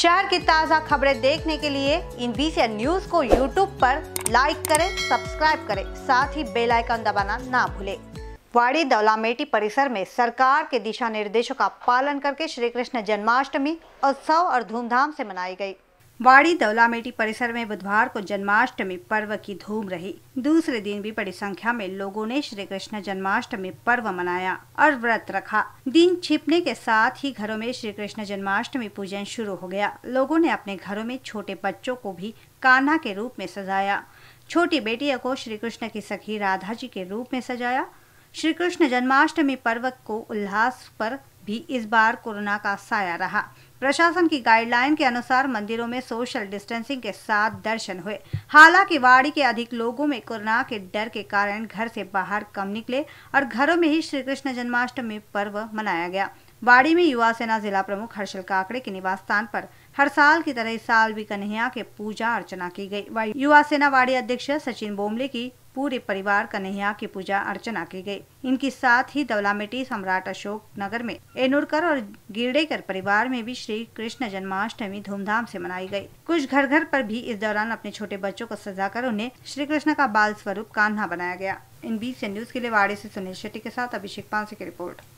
शहर की ताज़ा खबरें देखने के लिए इन बीसी न्यूज को यूट्यूब पर लाइक करें सब्सक्राइब करें साथ ही बेल आइकन दबाना ना भूलें वाड़ी दौलामेटी परिसर में सरकार के दिशा निर्देशों का पालन करके श्री कृष्ण जन्माष्टमी उत्सव और धूमधाम से मनाई गई वाड़ी दौलामेटी परिसर में बुधवार को जन्माष्टमी पर्व की धूम रही दूसरे दिन भी बड़ी संख्या में लोगों ने श्री कृष्ण जन्माष्टमी पर्व मनाया और व्रत रखा दिन छिपने के साथ ही घरों में श्री कृष्ण जन्माष्टमी पूजन शुरू हो गया लोगों ने अपने घरों में छोटे बच्चों को भी कान्हा के रूप में सजाया छोटी बेटिया को श्री कृष्ण की सखी राधा जी के रूप में सजाया श्री कृष्ण जन्माष्टमी पर्व को उल्लास पर भी इस बार कोरोना का साया रहा प्रशासन की गाइडलाइन के अनुसार मंदिरों में सोशल डिस्टेंसिंग के साथ दर्शन हुए हालांकि वाड़ी के अधिक लोगों में कोरोना के डर के कारण घर से बाहर कम निकले और घरों में ही श्री कृष्ण जन्माष्टमी पर्व मनाया गया वाड़ी में युवा सेना जिला प्रमुख हर्षल काकड़े के निवास स्थान पर हर साल की तरह इस साल भी कन्हैया के पूजा अर्चना की गई युवा सेना वाड़ी अध्यक्ष सचिन बोमले की पूरे परिवार कन्हैया की पूजा अर्चना की गई इनके साथ ही दवलामेटी सम्राट अशोक नगर में एनुरकर और गिरडेकर परिवार में भी श्री कृष्ण जन्माष्टमी धूमधाम से मनाई गई कुछ घर घर पर भी इस दौरान अपने छोटे बच्चों को सजा कर उन्हें श्री कृष्ण का बाल स्वरूप कान्हा बनाया गया इन बीच न्यूज के लिए वाड़े से सुनील शेट्टी के साथ अभिषेक पांसे की रिपोर्ट